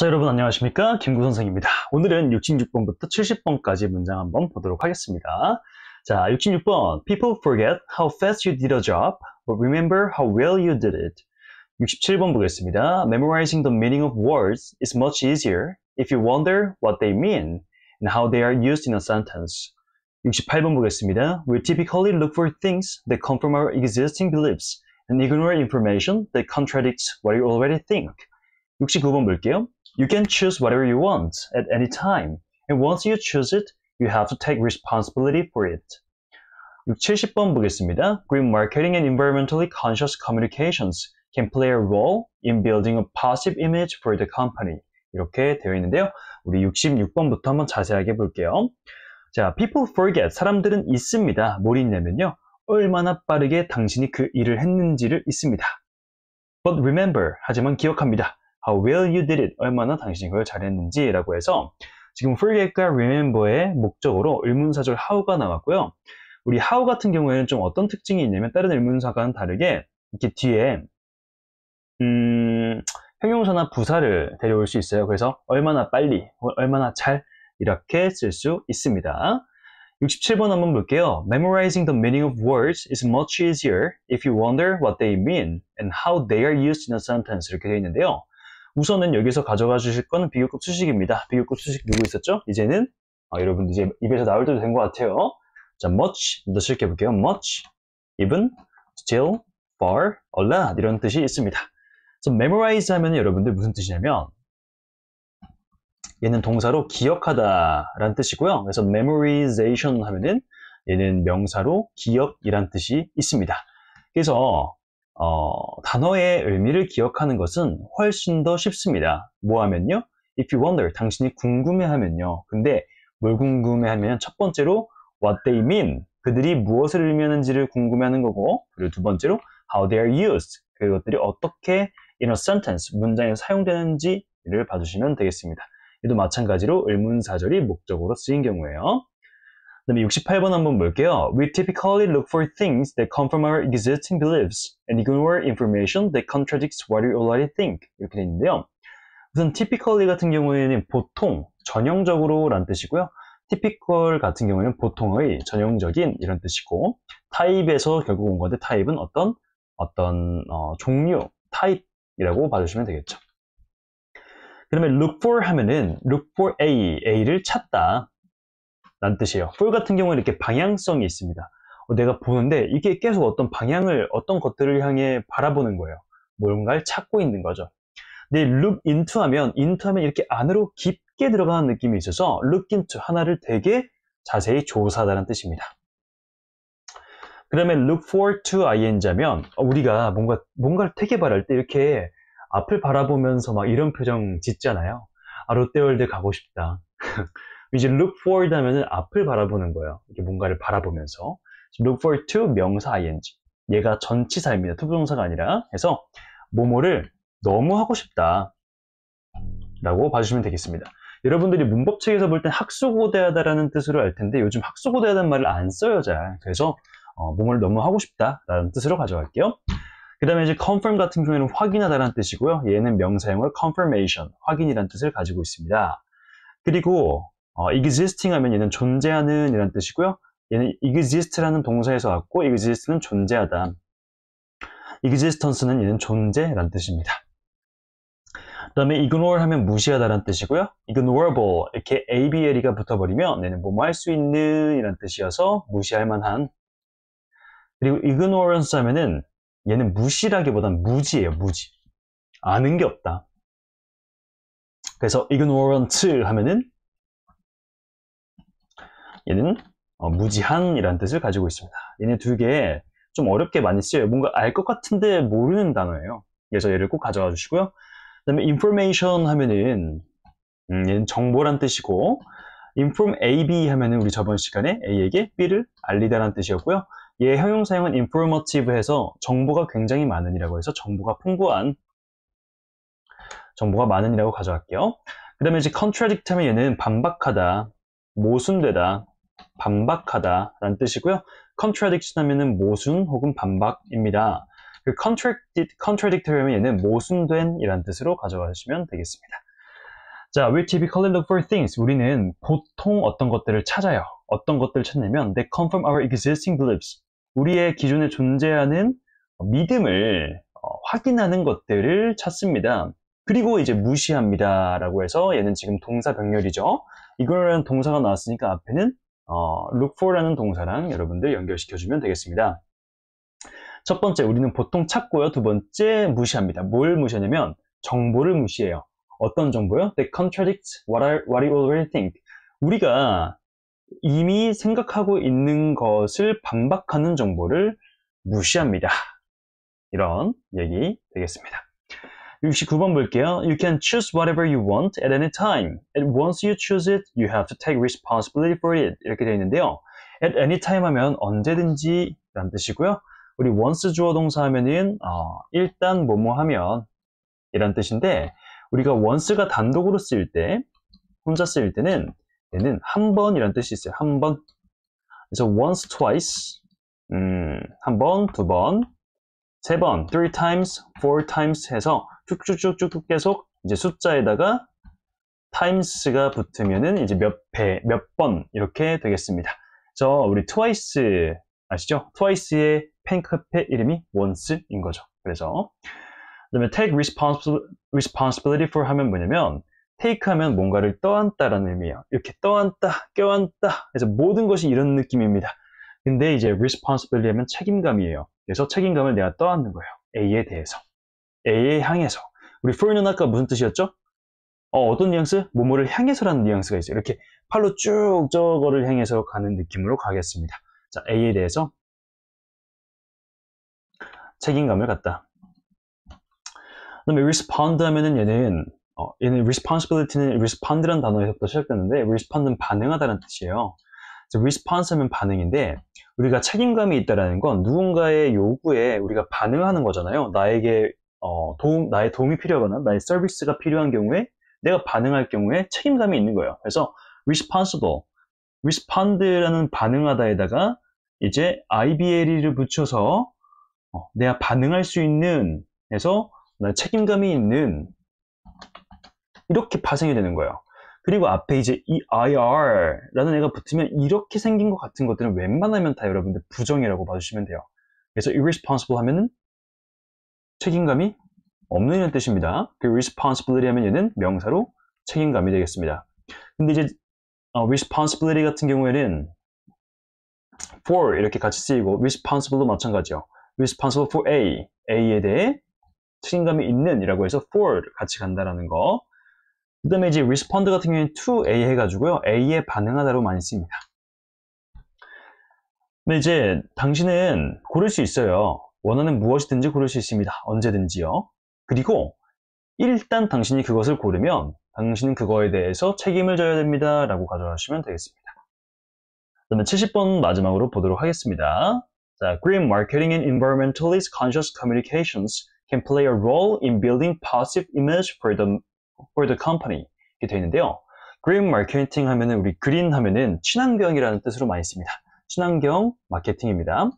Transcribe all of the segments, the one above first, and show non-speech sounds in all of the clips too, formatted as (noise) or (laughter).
자 여러분 안녕하십니까 김구 선생입니다 오늘은 66번부터 70번까지 문장 한번 보도록 하겠습니다 자 66번 People forget how fast you did a job but remember how well you did it 67번 보겠습니다 Memorizing the meaning of words is much easier if you wonder what they mean and how they are used in a sentence 68번 보겠습니다 We typically look for things that come from our existing beliefs and ignore information that contradicts what you already think 69번 볼게요 You can choose whatever you want at any time. And once you choose it, you have to take responsibility for it. 6 70번 보겠습니다. Green marketing and environmentally conscious communications can play a role in building a positive image for the company. 이렇게 되어 있는데요. 우리 66번부터 한번 자세하게 볼게요. 자, people forget. 사람들은 있습니다. 뭘 있냐면요. 얼마나 빠르게 당신이 그 일을 했는지를 있습니다. But remember. 하지만 기억합니다. how well you did it, 얼마나 당신이 그걸 잘했는지 라고 해서 지금 forget과 remember의 목적으로 의문사절 how가 나왔고요. 우리 how 같은 경우에는 좀 어떤 특징이 있냐면 다른 의문사과는 다르게 이렇게 뒤에 음, 형용사나 부사를 데려올 수 있어요. 그래서 얼마나 빨리, 얼마나 잘 이렇게 쓸 수 있습니다. 67번 한번 볼게요. Memorizing the meaning of words is much easier if you wonder what they mean and how they are used in a sentence 이렇게 되어 있는데요. 우선은 여기서 가져가 주실 건 비교급 수식입니다. 비교급 수식 누구 있었죠? 이제는 아, 여러분 이제 입에서 나올 때도 된 것 같아요. 자, much 더 쉽게 볼게요. much, even, still, far, a lot 이런 뜻이 있습니다. 그래서 memorize 하면 여러분들 무슨 뜻이냐면 얘는 동사로 기억하다 라는 뜻이고요. 그래서 memorization 하면은 얘는 명사로 기억이란 뜻이 있습니다. 그래서 어, 단어의 의미를 기억하는 것은 훨씬 더 쉽습니다. 뭐 하면요? If you wonder, 당신이 궁금해하면요. 근데 뭘 궁금해하면 첫 번째로 what they mean, 그들이 무엇을 의미하는지를 궁금해하는 거고 그리고 두 번째로 how they are used, 그것들이 어떻게 in a sentence, 문장에 사용되는지를 봐주시면 되겠습니다. 이도 마찬가지로 의문사절이 목적으로 쓰인 경우에요. 다음에 68번 한번 볼게요. We typically look for things that come from our existing beliefs and ignore information that contradicts what we already think. 이렇게 돼 있는데요. 우선 typically 같은 경우에는 보통, 전형적으로 란 뜻이고요. typical 같은 경우에는 보통의 전형적인 이런 뜻이고 타입에서 결국 온 건데 타입은 어떤 어떤 어, 종류, 타입이라고 봐주시면 되겠죠. 그러면 look for 하면은 look for A, A를 찾다 라는 뜻이에요 폴 같은 경우는 이렇게 방향성이 있습니다 어, 내가 보는데 이게 계속 어떤 방향을 어떤 것들을 향해 바라보는 거예요 뭔가를 찾고 있는 거죠 근데 l o o 하면 인투 하면 이렇게 안으로 깊게 들어가는 느낌이 있어서 룩 인투 하나를 되게 자세히 조사하다는 뜻입니다 그 다음에 look f o r to ing 하면 어, 우리가 뭔가, 뭔가를 되게 바랄 때 이렇게 앞을 바라보면서 막 이런 표정 짓잖아요 아 롯데월드 가고 싶다 (laughs) 이제 look forward 하면은 앞을 바라보는 거예요. 이게 뭔가를 바라보면서. look forward to 명사 ing. 얘가 전치사입니다. 투부동사가 아니라. 해서 모모를 너무 하고 싶다. 라고 봐주시면 되겠습니다. 여러분들이 문법책에서 볼 땐 학수고대하다라는 뜻으로 알 텐데 요즘 학수고대하다는 말을 안 써요 잘. 그래서 어, 몸을 너무 하고 싶다라는 뜻으로 가져갈게요. 그 다음에 이제 confirm 같은 경우에는 확인하다라는 뜻이고요. 얘는 명사형을 confirmation, 확인이라는 뜻을 가지고 있습니다. 그리고 어, existing 하면 얘는 존재하는 이란 뜻이고요. 얘는 exist라는 동사에서 왔고 exist는 존재하다. existence는 얘는 존재란 뜻입니다. 그 다음에 ignore 하면 무시하다라는 뜻이고요. ignorable 이렇게 abl이가 붙어버리면 얘는 뭐뭐 할 수 있는 이란 뜻이어서 무시할 만한 그리고 ignorance 하면은 얘는 무시라기보단 무지예요 무지 아는 게 없다 그래서 ignorant 하면은 얘는 어, 무지한이라는 뜻을 가지고 있습니다. 얘네 두개 좀 어렵게 많이 쓰여요. 뭔가 알 것 같은데 모르는 단어예요. 그래서 얘를 꼭 가져와 주시고요. 그 다음에 information 하면은 음, 얘는 정보란 뜻이고 inform AB 하면은 우리 저번 시간에 A에게 B를 알리다라는 뜻이었고요. 얘 형용사형은 informative해서 정보가 굉장히 많은이라고 해서 정보가 풍부한 정보가 많은이라고 가져갈게요. 그 다음에 이제 contradict 하면 얘는 반박하다, 모순되다, 반박하다 라는 뜻이고요. contradiction 하면은 모순 혹은 반박입니다. 그 contradict, contradictory 하면 얘는 모순된 이란 뜻으로 가져가시면 되겠습니다. 자, we typically look for things. 우리는 보통 어떤 것들을 찾아요. 어떤 것들을 찾냐면 they confirm our existing beliefs. 우리의 기존에 존재하는 믿음을 어, 확인하는 것들을 찾습니다. 그리고 이제 무시합니다 라고 해서 얘는 지금 동사 병렬이죠 이거는 동사가 나왔으니까 앞에는 어, look for라는 동사랑 여러분들 연결시켜주면 되겠습니다. 첫 번째 우리는 보통 찾고요. 두 번째 무시합니다. 뭘 무시하냐면 정보를 무시해요. 어떤 정보요? They contradict what, I, what you already think. 우리가 이미 생각하고 있는 것을 반박하는 정보를 무시합니다. 이런 얘기 되겠습니다. 69번 볼게요. You can choose whatever you want at any time. And once you choose it, you have to take responsibility for it. 이렇게 되어 있는데요. at any time 하면 언제든지 라는 뜻이고요. 우리 once 주어 동사 하면은 어, 일단 뭐뭐 하면 이란 뜻인데 우리가 once가 단독으로 쓰일 때 혼자 쓰일 때는 얘는 한 번이란 뜻이 있어요. 한 번. 그래서 once, twice, 음, 한 번, 두 번, 세 번, three times, four times 해서 쭉쭉쭉쭉 계속 이제 숫자에다가 times가 붙으면은 이제 몇 배, 몇 번 이렇게 되겠습니다. 저 우리 트와이스 아시죠? 트와이스의 팬카페 이름이 once인 거죠. 그래서 그다음에 take responsibility for 하면 뭐냐면 take 하면 뭔가를 떠안다라는 의미예요. 이렇게 떠안다, 껴안다 그래서 모든 것이 이런 느낌입니다. 근데 이제 responsibility 하면 책임감이에요. 그래서 책임감을 내가 떠안는 거예요. A에 대해서. A에 향해서 우리 for는 아까 무슨 뜻이었죠? 어, 떤 뉘앙스? 뭐뭐를 향해서라는 뉘앙스가 있어요 이렇게 팔로 쭉 저거를 향해서 가는 느낌으로 가겠습니다 자 A에 대해서 책임감을 갖다 그 다음에 respond 하면은 얘는 어, 얘는 responsibility는 respond라는 단어에서부터 시작되는데 respond은 반응하다는 뜻이에요 response 하면 반응인데 우리가 책임감이 있다는 라건 누군가의 요구에 우리가 반응하는 거잖아요 나에게 어, 도움, 나의 도움이 필요하거나 나의 서비스가 필요한 경우에 내가 반응할 경우에 책임감이 있는 거예요. 그래서 responsible, respond라는 반응하다에다가 이제 IBLE를 붙여서 어, 내가 반응할 수 있는 해서 나 책임감이 있는 이렇게 파생이 되는 거예요. 그리고 앞에 이제 EIR라는 애가 붙으면 이렇게 생긴 것 같은 것들은 웬만하면 다 여러분들 부정이라고 봐주시면 돼요. 그래서 irresponsible 하면은 책임감이 없는 이런 뜻입니다. 그 responsibility 하면 얘는 명사로 책임감이 되겠습니다. 근데 이제 어, responsibility 같은 경우에는 for 이렇게 같이 쓰이고 responsible도 마찬가지요. responsible for A, A에 대해 책임감이 있는 이라고 해서 for 같이 간다라는 거. 그 다음에 이제 respond 같은 경우에는 to A 해가지고요. A에 반응하다로 많이 씁니다. 근데 이제 당신은 고를 수 있어요. 원하는 무엇이든지 고를 수 있습니다. 언제든지요. 그리고 일단 당신이 그것을 고르면 당신은 그거에 대해서 책임을 져야 됩니다. 라고 가져가시면 되겠습니다. 그러면 70번 마지막으로 보도록 하겠습니다. 자, Green Marketing and e n v i r o n m e n t a l i s t Conscious Communications can play a role in building positive image for the, for the company 이렇게 되어 있는데요. Green Marketing 하면은 우리 green 하면은 친환경이라는 뜻으로 많이 씁니다. 친환경 마케팅입니다.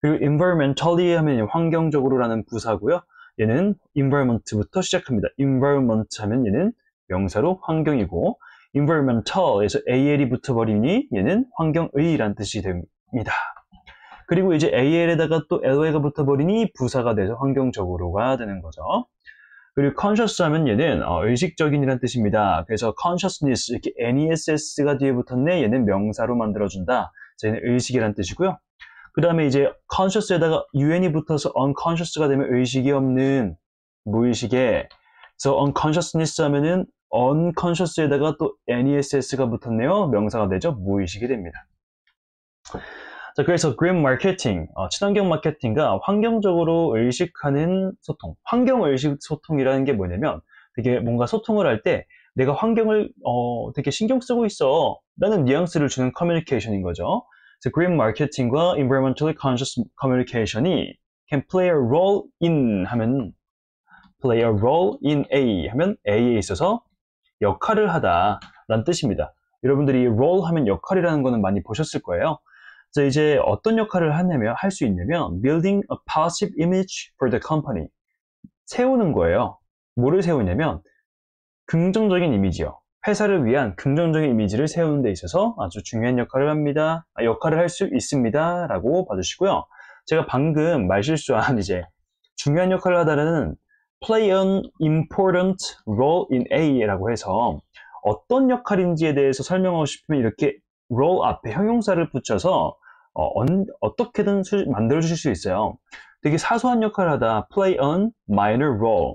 그리고 environmentally 하면 환경적으로라는 부사고요. 얘는 environment부터 시작합니다. environment 하면 얘는 명사로 환경이고 environmental에서 al이 붙어버리니 얘는 환경의란 뜻이 됩니다. 그리고 이제 al에다가 또 lo가 붙어버리니 부사가 돼서 환경적으로가 되는 거죠. 그리고 conscious 하면 얘는 어, 의식적인이란 뜻입니다. 그래서 consciousness 이렇게 ness가 뒤에 붙었네 얘는 명사로 만들어준다. 얘는 의식이란 뜻이고요. 그 다음에 이제 conscious에다가 un이 붙어서 unconscious가 되면 의식이 없는 무의식에 그래서 unconsciousness 하면은 unconscious에다가 또 ness가 붙었네요. 명사가 되죠. 무의식이 됩니다. 자, 그래서 green r m a 그린 마케팅, 어, 친환경 마케팅과 환경적으로 의식하는 소통, 환경 의식 소통이라는 게 뭐냐면 되게 뭔가 소통을 할 때 내가 환경을 어, 되게 신경 쓰고 있어 라는 뉘앙스를 주는 커뮤니케이션인 거죠. 그린 마케팅과 environmentally conscious communication이 can play a role in 하면 play a role in A 하면 A에 있어서 역할을 하다 라는 뜻입니다. 여러분들이 role 하면 역할이라는 거는 많이 보셨을 거예요. 자, 이제 어떤 역할을 하냐면 할 수 있냐면 building a positive image for the company 세우는 거예요. 뭐를 세우냐면 긍정적인 이미지요. 회사를 위한 긍정적인 이미지를 세우는 데 있어서 아주 중요한 역할을 합니다. 아, 역할을 할 수 있습니다. 라고 봐주시고요. 제가 방금 말실수한 이제 중요한 역할을 하다라는 play an important role in A 라고 해서 어떤 역할인지에 대해서 설명하고 싶으면 이렇게 role 앞에 형용사를 붙여서 어, 어떻게든 만들어 주실 수 있어요. 되게 사소한 역할을 하다 play an minor role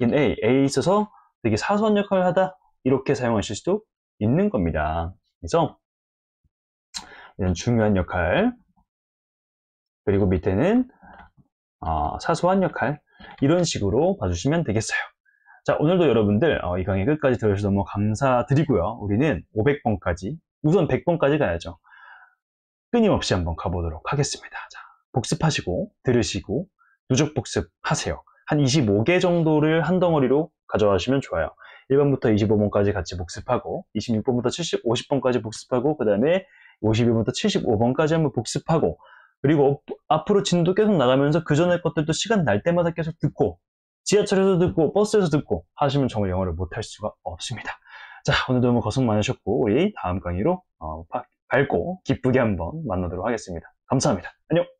in A A에 있어서 되게 사소한 역할을 하다 이렇게 사용하실 수도 있는 겁니다. 그래서 이런 중요한 역할 그리고 밑에는 어, 사소한 역할 이런 식으로 봐주시면 되겠어요. 자 오늘도 여러분들 어, 이 강의 끝까지 들어주셔서 너무 감사드리고요. 우리는 500번까지 우선 100번까지 가야죠. 끊임없이 한번 가보도록 하겠습니다. 자, 복습하시고 들으시고 누적 복습하세요. 한 25개 정도를 한 덩어리로 가져가시면 좋아요. 1번부터 25번까지 같이 복습하고 26번부터 70, 50번까지 복습하고 그 다음에 52번부터 75번까지 한번 복습하고 그리고 앞으로 진도 계속 나가면서 그 전에 것들도 시간 날 때마다 계속 듣고 지하철에서 듣고 버스에서 듣고 하시면 정말 영어를 못할 수가 없습니다. 자 오늘도 너무 고생 많으셨고 우리 다음 강의로 어, 밝고 기쁘게 한번 만나도록 하겠습니다. 감사합니다. 안녕!